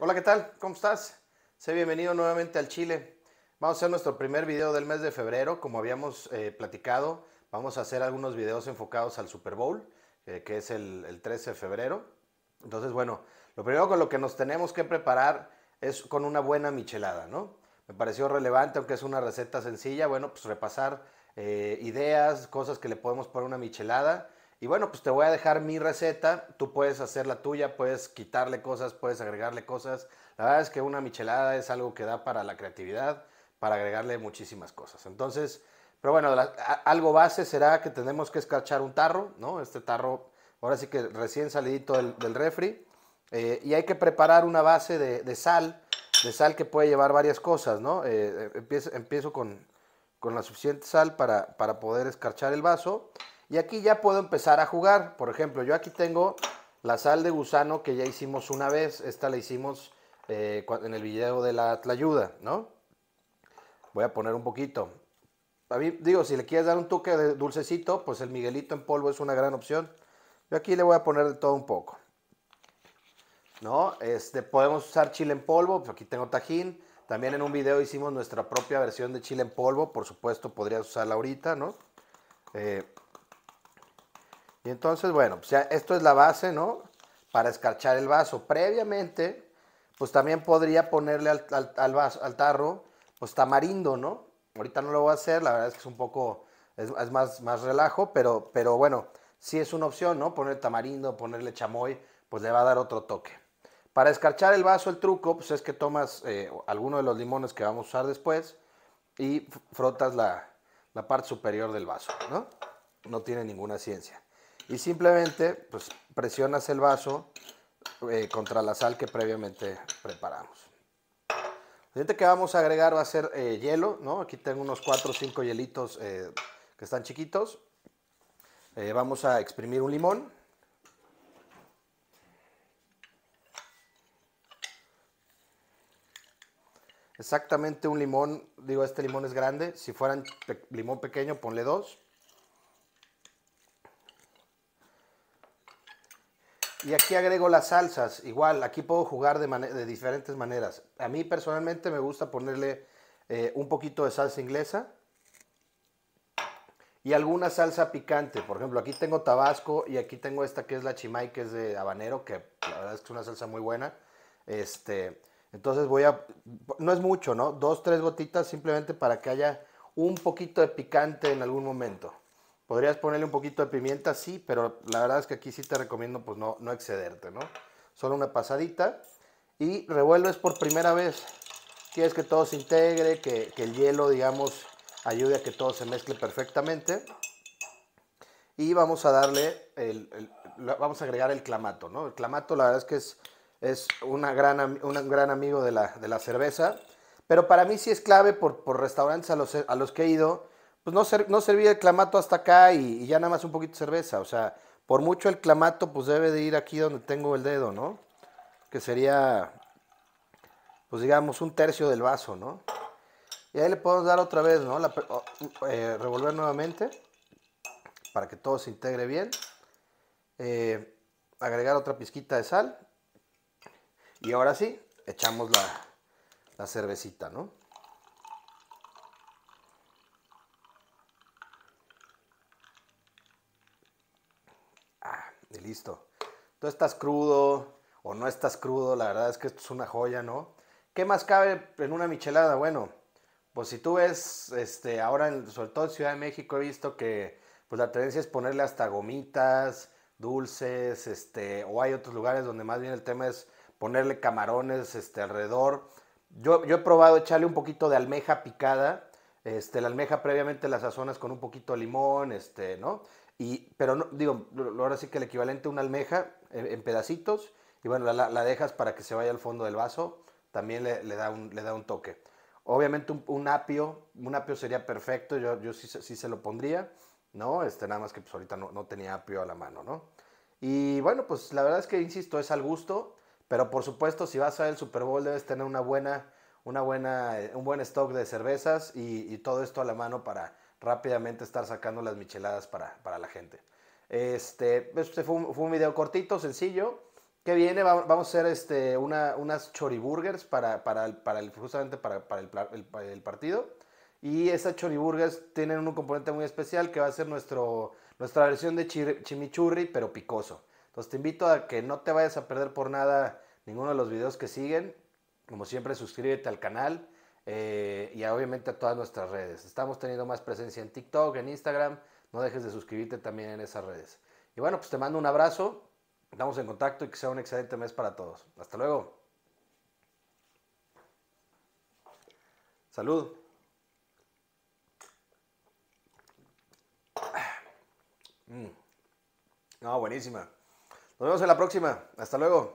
Hola, ¿qué tal? ¿Cómo estás? Sé bienvenido nuevamente al Chile. Vamos a hacer nuestro primer video del mes de febrero. Como habíamos eh, platicado, vamos a hacer algunos videos enfocados al Super Bowl, eh, que es el, 13 de febrero. Entonces, bueno, lo primero con lo que nos tenemos que preparar es con una buena michelada, ¿no? Me pareció relevante, aunque es una receta sencilla, bueno, pues repasar eh, ideas, cosas que le podemos poner a una michelada. Y bueno, pues te voy a dejar mi receta, tú puedes hacer la tuya, puedes quitarle cosas, puedes agregarle cosas. La verdad es que una michelada es algo que da para la creatividad, para agregarle muchísimas cosas. Entonces, pero bueno, algo base será que tenemos que escarchar un tarro, ¿no? Este tarro, ahora sí que recién salidito del, refri. Eh, y hay que preparar una base de, sal, de sal que puede llevar varias cosas, ¿no? Eh, eh, empiezo, con, con, la suficiente sal para, para poder escarchar el vaso. Y aquí ya puedo empezar a jugar. Por ejemplo, yo aquí tengo la sal de gusano que ya hicimos una vez. Esta la hicimos eh, en el video de la tlayuda, ¿no? Voy a poner un poquito. A mí, digo, si le quieres dar un toque de dulcecito, pues el miguelito en polvo es una gran opción. Yo aquí le voy a poner de todo un poco. ¿No? Este, podemos usar chile en polvo, pues aquí tengo tajín. También en un video hicimos nuestra propia versión de chile en polvo, por supuesto podrías usarla ahorita, ¿no? Eh, y entonces, bueno, pues ya esto es la base, ¿no? Para escarchar el vaso. Previamente, pues también podría ponerle al, vaso, al tarro, pues tamarindo, ¿no? Ahorita no lo voy a hacer, la verdad es que es un poco, es, más, más relajo, pero, pero bueno, sí es una opción, ¿no? Poner tamarindo, ponerle chamoy, pues le va a dar otro toque. Para escarchar el vaso, el truco, pues es que tomas eh, alguno de los limones que vamos a usar después y frotas la, la parte superior del vaso, ¿no? No tiene ninguna ciencia y simplemente pues, presionas el vaso eh, contra la sal que previamente preparamos. Lo siguiente que vamos a agregar va a ser eh, hielo, ¿no? Aquí tengo unos 4 o 5 hielitos eh, que están chiquitos. vamos a exprimir un limón. Exactamente un limón, digo, este limón es grande. Si fueran limón pequeño, ponle dos. Y aquí agrego las salsas. Igual, aquí puedo jugar de, diferentes maneras. A mí personalmente me gusta ponerle eh, un poquito de salsa inglesa y alguna salsa picante. Por ejemplo, aquí tengo tabasco y aquí tengo esta que es la chimay, que es de habanero, que la verdad es que es una salsa muy buena. Este, entonces voy a, no es mucho, ¿no? Dos, tres gotitas simplemente para que haya un poquito de picante en algún momento. Podrías ponerle un poquito de pimienta, sí, pero la verdad es que aquí sí te recomiendo pues no, excederte, ¿no? Solo una pasadita y revuelves por primera vez. Quieres que todo se integre, que, el hielo, digamos, ayude a que todo se mezcle perfectamente. Y vamos a darle, vamos a agregar el clamato, ¿no? El clamato la verdad es que es, gran, un gran amigo de la, cerveza. Pero para mí sí es clave por, restaurantes a los, a los que he ido pues no, servía el clamato hasta acá y, ya nada más un poquito de cerveza. O sea, por mucho el clamato, pues debe de ir aquí donde tengo el dedo, ¿no? Que sería, pues digamos, un tercio del vaso, ¿no? Y ahí le podemos dar otra vez, ¿no? Eh, revolver nuevamente para que todo se integre bien. Eh, agregar otra pizquita de sal. Y ahora sí, echamos la, la cervecita, ¿no? listo. Tú estás crudo o no estás crudo, la verdad es que esto es una joya, ¿no? ¿Qué más cabe en una michelada? Bueno, pues si tú ves, este, ahora en, sobre todo en Ciudad de México he visto que pues la tendencia es ponerle hasta gomitas, dulces, este, o hay otros lugares donde más bien el tema es ponerle camarones este, alrededor. Yo, yo he probado echarle un poquito de almeja picada, este, la almeja previamente la sazonas con un poquito de limón, este, ¿no? pero digo, ahora sí que el equivalente a una almeja en, pedacitos. Y bueno, la, dejas para que se vaya al fondo del vaso. También le, da, un, toque. Obviamente un, apio, un apio sería perfecto, yo, sí, se lo pondría, ¿no? Este, nada más que pues, ahorita no, tenía apio a la mano, ¿no? Y bueno, pues la verdad es que, insisto, es al gusto, pero por supuesto si vas a ver el Super Bowl debes tener una buena, una buena, eh, un buen stock de cervezas y todo esto a la mano para, rápidamente estar sacando las micheladas para, la gente. Este, pues, fue un, video cortito, sencillo. Que viene, vamos a hacer este, una, unas choriburgers para, para, el, para justamente para, para el, partido. Y esas choriburgers tienen un componente muy especial que va a ser nuestro, nuestra versión de chimichurri, pero picoso. Entonces te invito a que no te vayas a perder por nada ninguno de los videos que siguen. Como siempre, suscríbete al canal eh, y obviamente a todas nuestras redes. Estamos teniendo más presencia en TikTok, en Instagram. No dejes de suscribirte también en esas redes. Y bueno, pues te mando un abrazo. Estamos en contacto y que sea un excelente mes para todos. Hasta luego. Salud. Mm. No, buenísima. Nos vemos en la próxima. Hasta luego.